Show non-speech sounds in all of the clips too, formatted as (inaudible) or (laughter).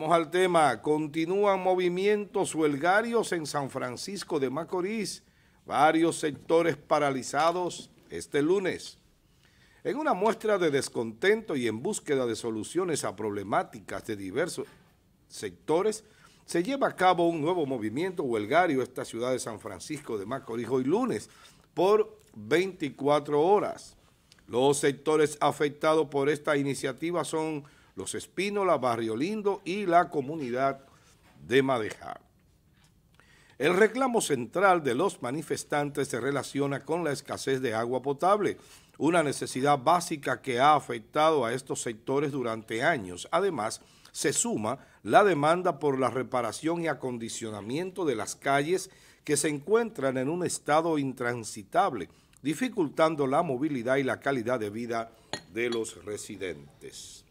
Vamos al tema. Continúan movimientos huelgarios en San Francisco de Macorís. Varios sectores paralizados este lunes. En una muestra de descontento y en búsqueda de soluciones a problemáticas de diversos sectores, se lleva a cabo un nuevo movimiento huelgario en esta ciudad de San Francisco de Macorís hoy lunes por 24 horas. Los sectores afectados por esta iniciativa son los la Barrio Lindo y la comunidad de madeja El reclamo central de los manifestantes se relaciona con la escasez de agua potable, una necesidad básica que ha afectado a estos sectores durante años. Además, se suma la demanda por la reparación y acondicionamiento de las calles que se encuentran en un estado intransitable, dificultando la movilidad y la calidad de vida de los residentes.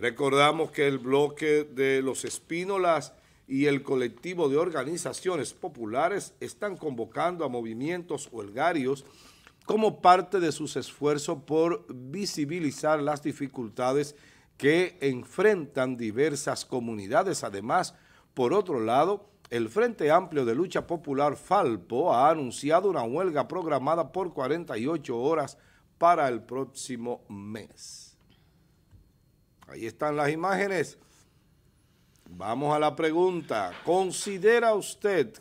Recordamos que el bloque de los Espínolas y el colectivo de organizaciones populares están convocando a movimientos huelgarios como parte de sus esfuerzos por visibilizar las dificultades que enfrentan diversas comunidades. Además, por otro lado, el Frente Amplio de Lucha Popular Falpo ha anunciado una huelga programada por 48 horas para el próximo mes. Ahí están las imágenes. Vamos a la pregunta. ¿Considera usted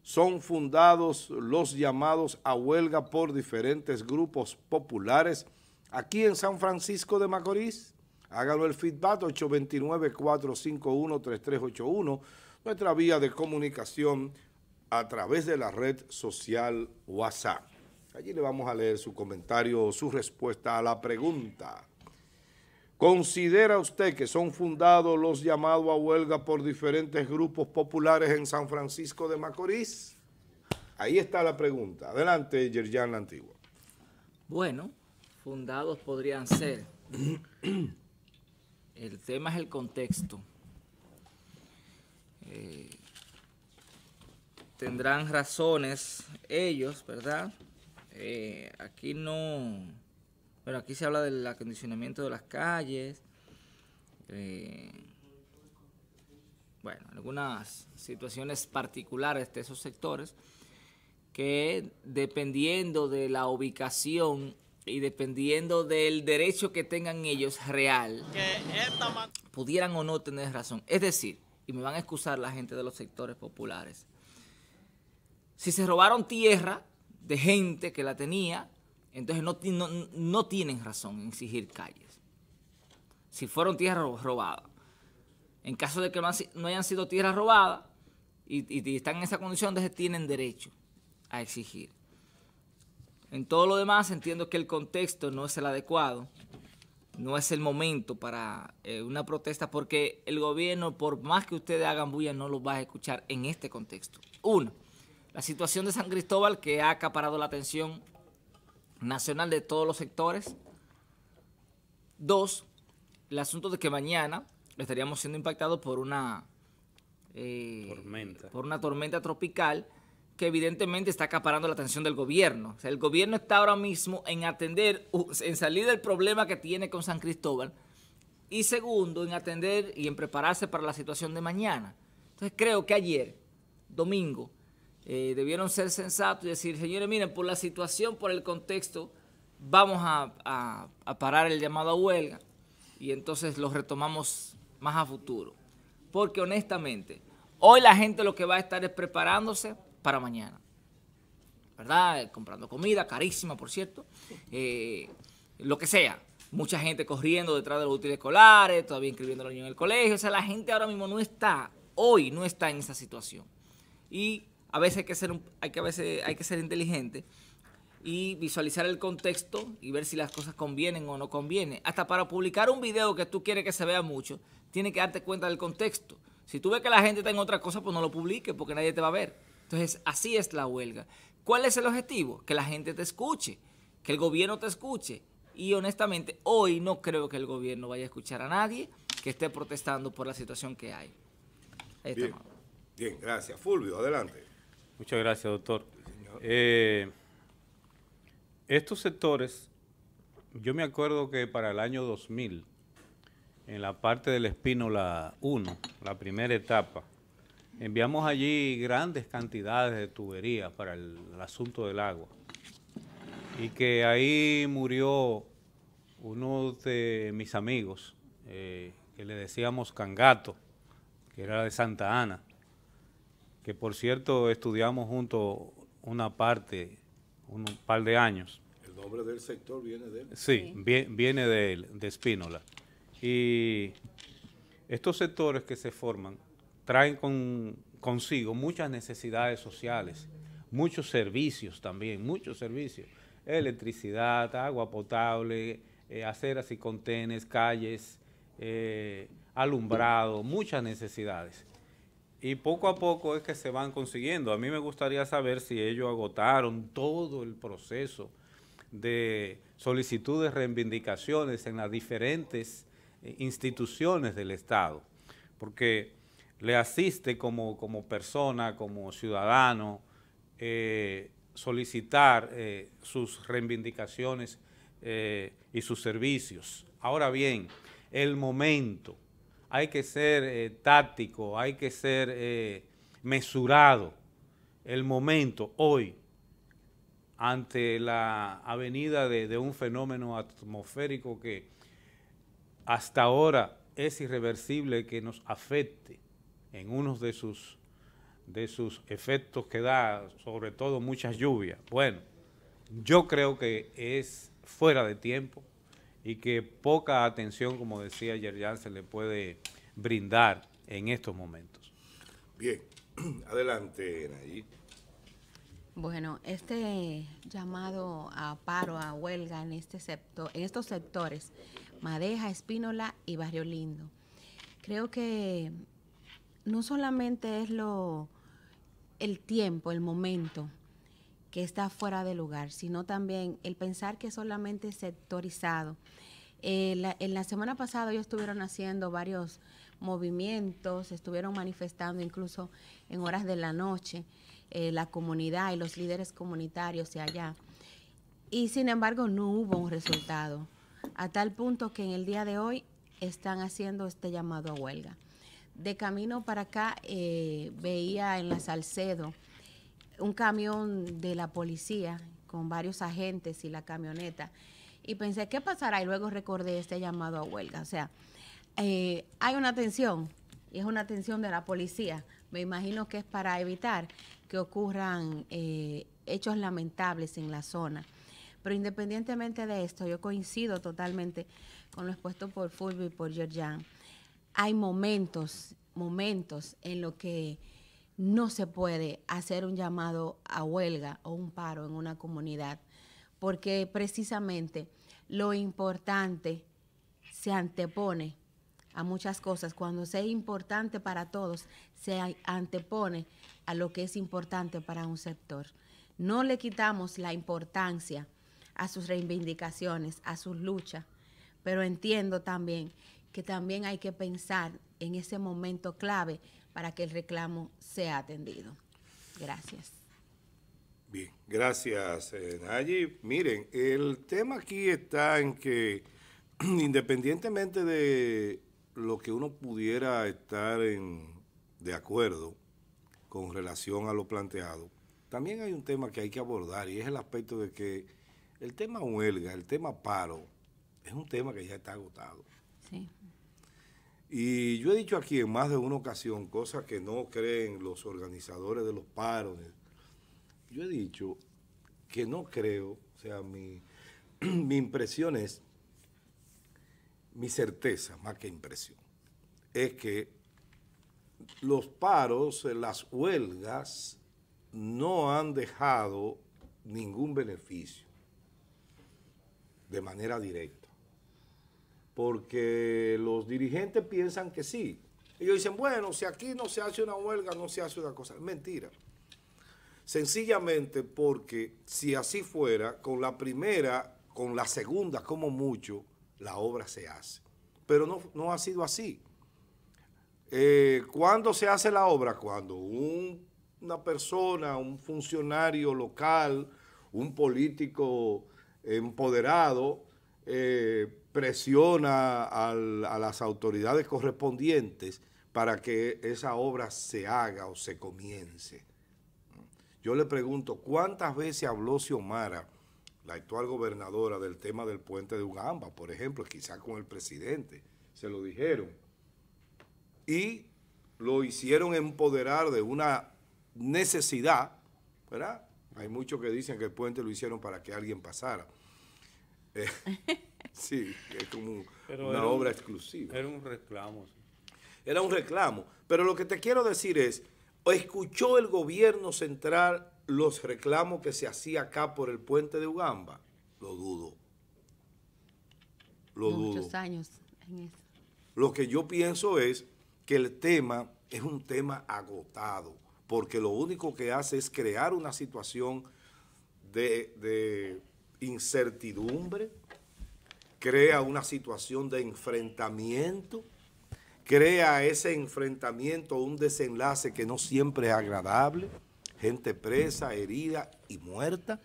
son fundados los llamados a huelga por diferentes grupos populares aquí en San Francisco de Macorís? Hágalo el feedback 829-451-3381, nuestra vía de comunicación a través de la red social WhatsApp. Allí le vamos a leer su comentario o su respuesta a la pregunta. ¿Considera usted que son fundados los llamados a huelga por diferentes grupos populares en San Francisco de Macorís? Ahí está la pregunta. Adelante, Yerjan la Antigua. Bueno, fundados podrían ser. (clears throat) El tema es el contexto. Eh, tendrán razones ellos, ¿verdad? Eh, aquí no bueno, aquí se habla del acondicionamiento de las calles. Eh, bueno, algunas situaciones particulares de esos sectores que dependiendo de la ubicación y dependiendo del derecho que tengan ellos real, pudieran o no tener razón. Es decir, y me van a excusar la gente de los sectores populares, si se robaron tierra de gente que la tenía, entonces no, no, tienen razón en exigir calles. Si fueron tierras robadas. En caso de que no, hayan sido tierras robadas y, están en esa condición, entonces tienen derecho a exigir. En todo lo demás entiendo que el contexto no es el adecuado, no es el momento para eh, una protesta porque el gobierno, por más que ustedes hagan bulla, no los va a escuchar en este contexto. Uno, la situación de San Cristóbal que ha acaparado la atención nacional de todos los sectores. Dos, el asunto de que mañana estaríamos siendo impactados por una eh, tormenta. por una tormenta tropical que evidentemente está acaparando la atención del gobierno. sea, el gobierno está ahora mismo en atender, en salir del problema que tiene con San Cristóbal y segundo, en atender y en prepararse para la situación de mañana. Entonces creo que ayer, domingo, eh, debieron ser sensatos y decir, señores, miren, por la situación, por el contexto, vamos a, parar el llamado a huelga y entonces lo retomamos más a futuro. Porque honestamente, hoy la gente lo que va a estar es preparándose para mañana. ¿Verdad? Eh, comprando comida, carísima, por cierto. Eh, lo que sea. Mucha gente corriendo detrás de los útiles escolares, todavía inscribiendo a los en el colegio. O sea, la gente ahora mismo no está, hoy no está en esa situación. Y a veces hay que ser, hay que, a veces hay que ser inteligente y visualizar el contexto y ver si las cosas convienen o no convienen. Hasta para publicar un video que tú quieres que se vea mucho, tienes que darte cuenta del contexto. Si tú ves que la gente está en otra cosa, pues no lo publique porque nadie te va a ver. Entonces, así es la huelga. ¿Cuál es el objetivo? Que la gente te escuche, que el gobierno te escuche. Y honestamente, hoy no creo que el gobierno vaya a escuchar a nadie que esté protestando por la situación que hay. Ahí está, bien, gracias. Fulvio, adelante. Muchas gracias, doctor. Eh, estos sectores, yo me acuerdo que para el año 2000, en la parte del Espínola 1, la primera etapa, enviamos allí grandes cantidades de tuberías para el, asunto del agua. Y que ahí murió uno de mis amigos, eh, que le decíamos Cangato, que era de Santa Ana que por cierto estudiamos juntos una parte, un par de años. El nombre del sector viene de él. Sí, viene de él, de Espínola. Y estos sectores que se forman traen consigo muchas necesidades sociales, muchos servicios también, muchos servicios. Electricidad, agua potable, eh, aceras y contenes, calles, eh, alumbrado, muchas necesidades. Y poco a poco es que se van consiguiendo. A mí me gustaría saber si ellos agotaron todo el proceso de solicitudes, reivindicaciones en las diferentes eh, instituciones del Estado, porque le asiste como, persona, como ciudadano, eh, solicitar eh, sus reivindicaciones y sus servicios. Ahora bien, el momento, hay que ser eh, táctico, hay que ser eh, mesurado. El momento, hoy, ante la avenida de, un fenómeno atmosférico que hasta ahora es irreversible que nos afecte en uno de sus, de sus efectos que da, sobre todo muchas lluvias. Bueno, yo creo que es fuera de tiempo, y que poca atención, como decía ayer, ya se le puede brindar en estos momentos. Bien, (clears throat) adelante, Nayib. Bueno, este llamado a paro, a huelga en, este sector, en estos sectores, Madeja, Espínola y Barrio Lindo, creo que no solamente es lo, el tiempo, el momento, que está fuera de lugar, sino también el pensar que solamente es sectorizado. Eh, en la semana pasada ellos estuvieron haciendo varios movimientos, estuvieron manifestando incluso en horas de la noche eh, la comunidad y los líderes comunitarios y allá. Y sin embargo no hubo un resultado, a tal punto que en el día de hoy están haciendo este llamado a huelga. De camino para acá eh, veía en la Salcedo un camión de la policía con varios agentes y la camioneta. Y pensé, ¿qué pasará? Y luego recordé este llamado a huelga. O sea, eh, hay una tensión, y es una tensión de la policía. Me imagino que es para evitar que ocurran eh, hechos lamentables en la zona. Pero independientemente de esto, yo coincido totalmente con lo expuesto por Fulvio y por Yerjan. Hay momentos, momentos en los que no se puede hacer un llamado a huelga o un paro en una comunidad, porque precisamente lo importante se antepone a muchas cosas. Cuando es importante para todos, se antepone a lo que es importante para un sector. No le quitamos la importancia a sus reivindicaciones, a sus luchas, pero entiendo también que también hay que pensar en ese momento clave para que el reclamo sea atendido. Gracias. Bien, gracias eh, Nayib. Miren, el tema aquí está en que (clears throat) independientemente de lo que uno pudiera estar de acuerdo con relación a lo planteado, también hay un tema que hay que abordar y es el aspecto de que el tema huelga, el tema paro, es un tema que ya está agotado. Sí. Y yo he dicho aquí en más de una ocasión cosas que no creen los organizadores de los paros. Yo he dicho que no creo, o sea, mi, (clears throat) mi impresión es, mi certeza más que impresión, es que los paros, eh, las huelgas, no han dejado ningún beneficio de manera directa porque los dirigentes piensan que sí. Ellos dicen, bueno, si aquí no se hace una huelga, no se hace una cosa. Mentira. Sencillamente porque si así fuera, con la primera, con la segunda, como mucho, la obra se hace. Pero no, no ha sido así. Eh, ¿Cuándo se hace la obra? Cuando una persona, un funcionario local, un político empoderado, eh, presiona a las autoridades correspondientes para que esa obra se haga o se comience. Yo le pregunto, ¿cuántas veces habló Xiomara, la actual gobernadora, del tema del puente de Ugamba, por ejemplo, quizás con el presidente? Se lo dijeron. Y lo hicieron empoderar de una necesidad, ¿verdad? Hay muchos que dicen que el puente lo hicieron para que alguien pasara. Eh, (laughs) Sí, es como una obra exclusiva. Era un reclamo. Era un reclamo. Pero lo que te quiero decir es, ¿escuchó el gobierno central los reclamos que se hacía acá por el puente de Ugamba? Lo dudo. Lo dudo. Muchos años en eso. Lo que yo pienso es que el tema es un tema agotado, porque lo único que hace es crear una situación de incertidumbre, crea una situación de enfrentamiento, crea ese enfrentamiento un desenlace que no siempre es agradable, gente presa, herida y muerta.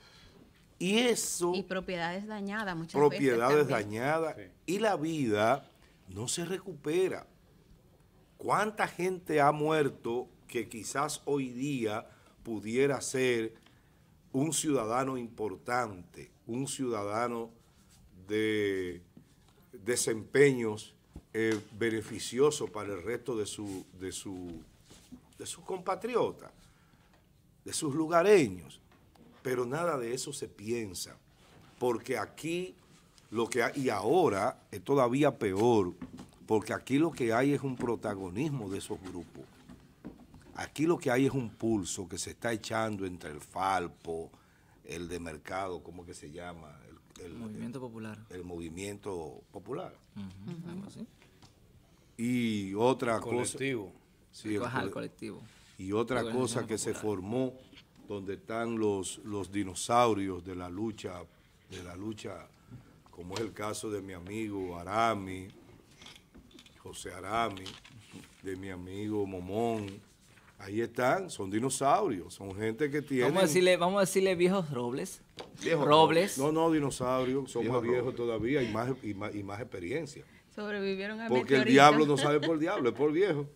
Y eso... Y propiedades dañadas muchas propiedades Propiedades dañadas. Y la vida no se recupera. ¿Cuánta gente ha muerto que quizás hoy día pudiera ser un ciudadano importante, un ciudadano de desempeños eh, beneficiosos para el resto de su, de su, de sus compatriotas, de sus lugareños. Pero nada de eso se piensa, porque aquí lo que hay, y ahora es todavía peor, porque aquí lo que hay es un protagonismo de esos grupos. Aquí lo que hay es un pulso que se está echando entre el Falpo, el de mercado, ¿cómo que se llama? el movimiento popular. El, movimiento popular. Y otra cosa. Colectivo. Y otra cosa que se formó donde están los, los dinosaurios de la lucha, de la lucha, como es el caso de mi amigo Arami, José Arami, de mi amigo Momón, Ahí están, son dinosaurios, son gente que tiene... Vamos a decirle, vamos a decirle viejos robles. Viejos robles. No, no, dinosaurios, son viejos más viejos todavía y más, y más, experiencia. Sobrevivieron a Porque el diablo no sabe por (laughs) diablo, es por viejo.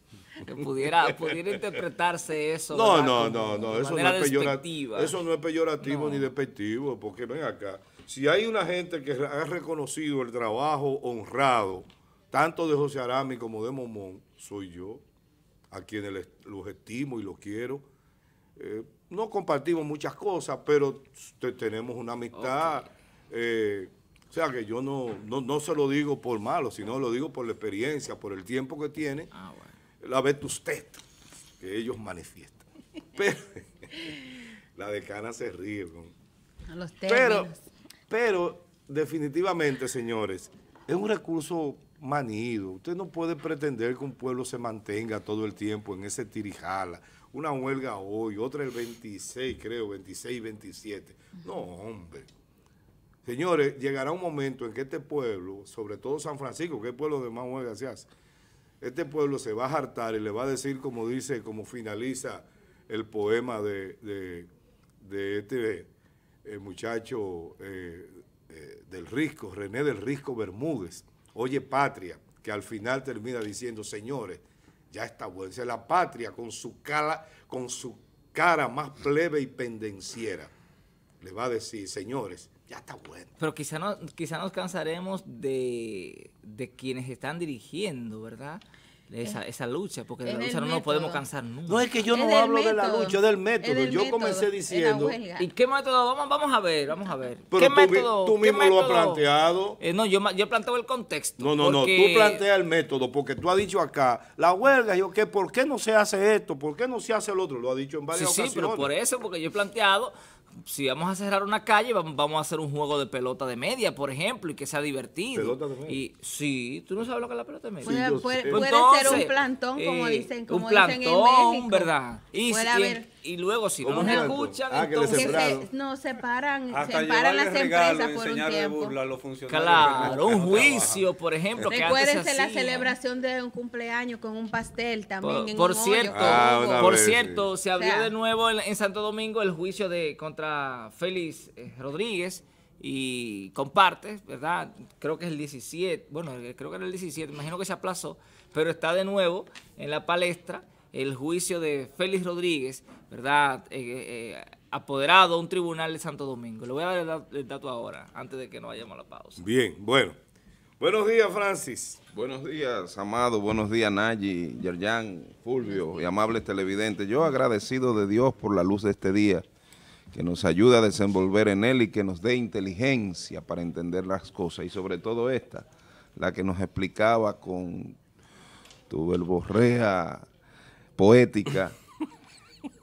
Que pudiera, interpretarse eso. No, no, no, no, eso no, es peyorativo, eso no es peyorativo ni despectivo, porque ven acá. Si hay una gente que ha reconocido el trabajo honrado, tanto de José Arami como de Momón, soy yo a quienes los estimo y los quiero. Eh, no compartimos muchas cosas, pero tenemos una amistad. Eh, o sea que yo no, se lo digo por malo, sino lo digo por la experiencia, por el tiempo que tiene, ah, la la que ellos manifiestan. (laughs) Pero la decana se ríe. pero, pero definitivamente, señores, es un recurso manido. Usted no puede pretender que un pueblo se mantenga todo el tiempo en ese tirijala. Una huelga hoy, otra el 26, creo, 26, 27. No, hombre. Señores, llegará un momento en que este pueblo, sobre todo San Francisco, que es el pueblo de más huelga se hace, este pueblo se va a hartar y le va a decir, como dice, como finaliza el poema de, de, este eh, muchacho eh, eh, del Risco, René del Risco Bermúdez, Oye patria, que al final termina diciendo, señores, ya está bueno. la patria con su, cara, con su cara más plebe y pendenciera. Le va a decir, señores, ya está bueno. Pero quizá, no, quizá nos cansaremos de, de quienes están dirigiendo, ¿verdad?, esa, lucha, porque de la lucha no nos podemos cansar nunca. No es que yo no hablo de la lucha, es del método. yo comencé diciendo. ¿Y qué método? Vamos, a ver, vamos a ver. Pero ¿Qué método, tú mismo lo has planteado. Eh, no, yo, yo planteado el contexto. No, no, no. Tú planteas el método, porque tú has dicho acá, la huelga, yo qué, ¿por qué no se hace esto? ¿Por qué no se hace el otro? Lo ha dicho en varias sí, ocasiones. Sí, pero por eso, porque yo he planteado si vamos a cerrar una calle, vamos a hacer un juego de pelota de media, por ejemplo, y que sea divertido. ¿Pelota de media? Y, sí, tú no sabes lo que es la pelota de media. puede, ser un plantón, como eh, dicen, como un dicen en México. ¿verdad? puede haber y luego si no escuchan, ah, entonces se, no paran, las empresas por un tiempo. claro, un juicio, por ejemplo, que Recuérdense la celebración de un cumpleaños con un pastel también por, cierto, ah, por cierto, se abrió de nuevo en, Santo Domingo el juicio de contra Félix eh, Rodríguez y comparte ¿verdad? Creo que es el 17, bueno, eh, creo que era el 17, imagino que se aplazó, pero está de nuevo en la palestra el juicio de Félix Rodríguez, ¿verdad? Eh, eh, eh, apoderado a un tribunal de Santo Domingo. Le voy a dar el, dato ahora, antes de que nos vayamos a la pausa. Bien, bueno. Buenos días, Francis. Buenos días, Amado. Buenos días, Nayi, Yerjan, Fulvio y amables televidentes. Yo agradecido de Dios por la luz de este día, que nos ayuda a desenvolver en él y que nos dé inteligencia para entender las cosas. Y sobre todo esta, la que nos explicaba con tu verborrea poética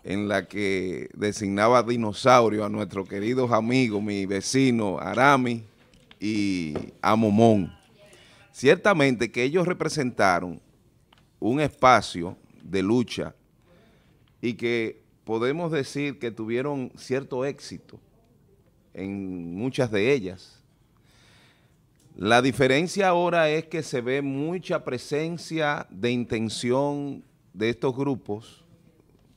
en la que designaba dinosaurio a nuestros queridos amigos, mi vecino Arami y a Momón. Ciertamente que ellos representaron un espacio de lucha y que podemos decir que tuvieron cierto éxito en muchas de ellas. La diferencia ahora es que se ve mucha presencia de intención de estos grupos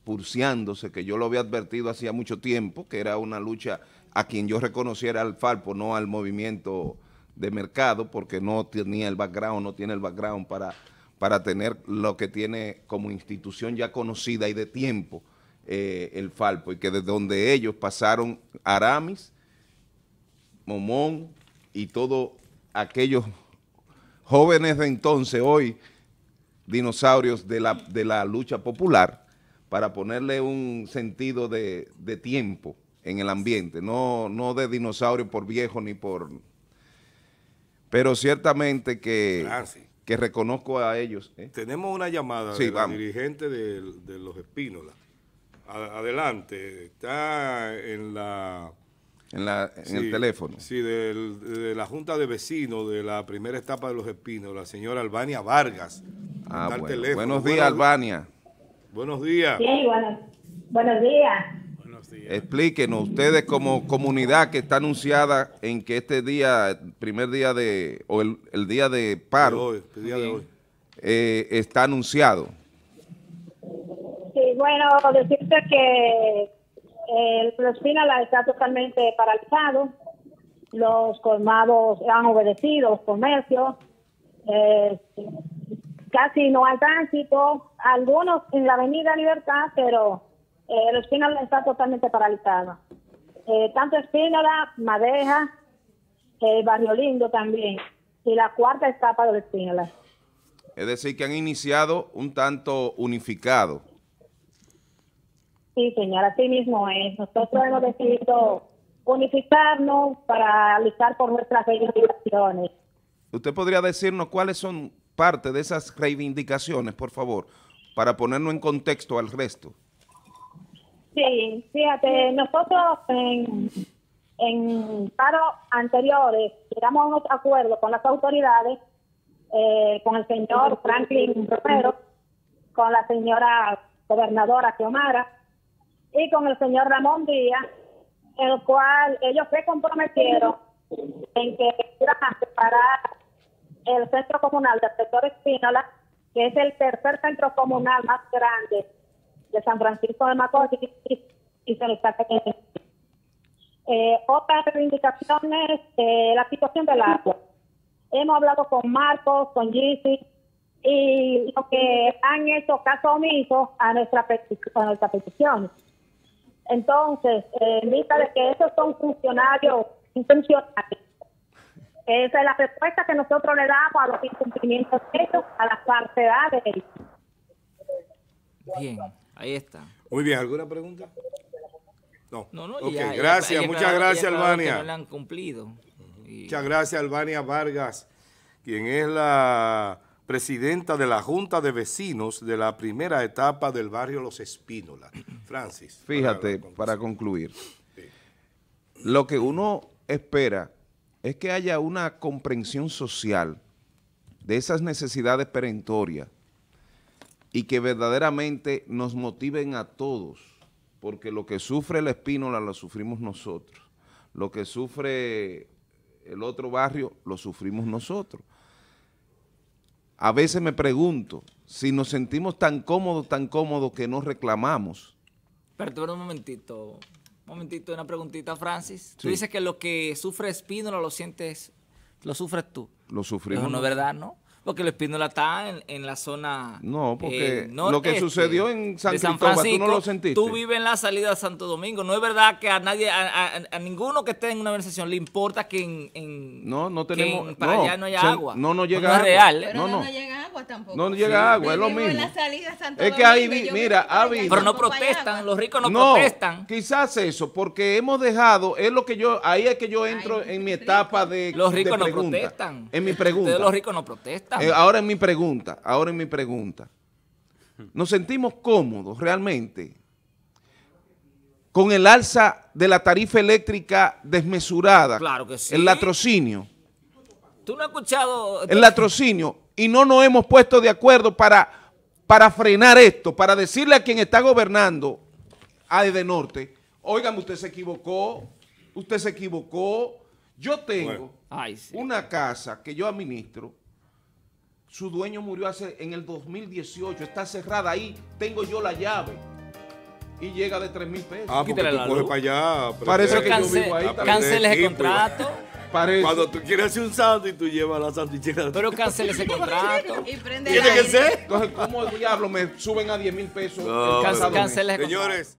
purciándose, que yo lo había advertido hacía mucho tiempo, que era una lucha a quien yo reconociera al Falpo, no al movimiento de mercado, porque no tenía el background, no tiene el background para, para tener lo que tiene como institución ya conocida y de tiempo eh, el Falpo, y que desde donde ellos pasaron Aramis, Momón y todos aquellos jóvenes de entonces hoy dinosaurios de la, de la lucha popular para ponerle un sentido de, tiempo en el ambiente, no, no de dinosaurio por viejo ni por... Pero ciertamente que, ah, que reconozco a ellos. ¿eh? Tenemos una llamada sí, dirigente de, de los Espínolas. Adelante, está en la en, el teléfono. Sí, de la Junta de Vecinos de la primera etapa de Los Espinos, la señora Albania Vargas. Ah, buenos días, Albania. Buenos días. Sí, buenos días. Buenos días. Explíquenos, ustedes como comunidad que está anunciada en que este día, primer día de, o el, día de paro, día de hoy. Eh, está anunciado. Sí, bueno, decirte que el Espinal está totalmente paralizado. Los colmados han obedecido, los comercios. Eh, casi no hay tránsito. Algunos en la Avenida Libertad, pero el eh, Espínola está totalmente paralizado. Eh, tanto Espínola, Madeja, Barrio Lindo también. Y la cuarta etapa del Espínola. Es decir, que han iniciado un tanto unificado. Sí, señora, así mismo es. Nosotros hemos decidido unificarnos para luchar por nuestras reivindicaciones. ¿Usted podría decirnos cuáles son parte de esas reivindicaciones, por favor, para ponernos en contexto al resto? Sí, fíjate, nosotros en, en paros anteriores llegamos a unos acuerdos con las autoridades, eh, con el señor Franklin Romero, con la señora gobernadora Xiomara, y con el señor Ramón Díaz, el cual ellos se comprometieron en que iban a separar el centro comunal del sector Espínola, que es el tercer centro comunal más grande de San Francisco de Macorís, y se San está Eh, otra reivindicación es eh, la situación del agua. Hemos hablado con Marcos, con Gisi, y lo que han hecho caso omiso a nuestra petición, a nuestra petición. Entonces, eh, en vista de que esos son funcionarios intencionales, esa es la respuesta que nosotros le damos a los incumplimientos hechos, a las falsedades de Bien, ahí está. Muy bien, ¿alguna pregunta? No, no, no okay, gracias, muchas gracias, Albania. han cumplido. Muchas gracias, Albania Vargas, quien es la presidenta de la Junta de Vecinos de la primera etapa del barrio Los Espínolas. (clears throat) Francis. Fíjate, para, concluir, lo que uno espera es que haya una comprensión social de esas necesidades perentorias y que verdaderamente nos motiven a todos, porque lo que sufre la Espínola lo sufrimos nosotros, lo que sufre el otro barrio lo sufrimos nosotros a veces me pregunto si nos sentimos tan cómodos, tan cómodos que no reclamamos. Perdón un momentito, un momentito, una preguntita, Francis. Tú dices que lo que sufre espino lo sientes, lo sufres tú. Lo sufrimos. Es no verdad, ¿no? Porque el Espínola está en, en la zona No, eh, porque lo que sucedió en San, tú no lo sentiste. Tú vives en la salida de Santo Domingo. No es verdad que a nadie, a, ninguno que esté en una organización le importa que en, no, tenemos, para no, allá no haya agua. No, no llega agua. real. ¿eh? no, llega agua tampoco. No, llega agua, es lo mismo. es que ahí, mira, ha habido. Pero no protestan, pues. los ricos no, protestan. quizás eso, porque hemos dejado, es lo que yo, ahí es que yo entro en mi etapa de Los ricos no protestan. En mi pregunta. Ustedes los ricos no protestan. Eh, ahora es mi pregunta, ahora es mi pregunta. ¿Nos sentimos cómodos realmente con el alza de la tarifa eléctrica desmesurada? Claro que sí. El latrocinio. ¿Tú no has escuchado? El latrocinio. Y no nos hemos puesto de acuerdo para, para frenar esto, para decirle a quien está gobernando, a de Norte, oigan, usted se equivocó, usted se equivocó. Yo tengo una casa que yo administro su dueño murió hace, en el 2018. Está cerrada ahí. Tengo yo la llave. Y llega de 3 mil pesos. Ah, porque tú coges para allá. Parece que cancel, yo ahí. ese pues. contrato. Cuando tú quieres hacer un sándwich, tú llevas la sandwichera. Pero canceles el contrato. y prende Tiene que ser. Entonces, ¿cómo diablo me suben a 10 mil pesos? No, el contrato. Señores.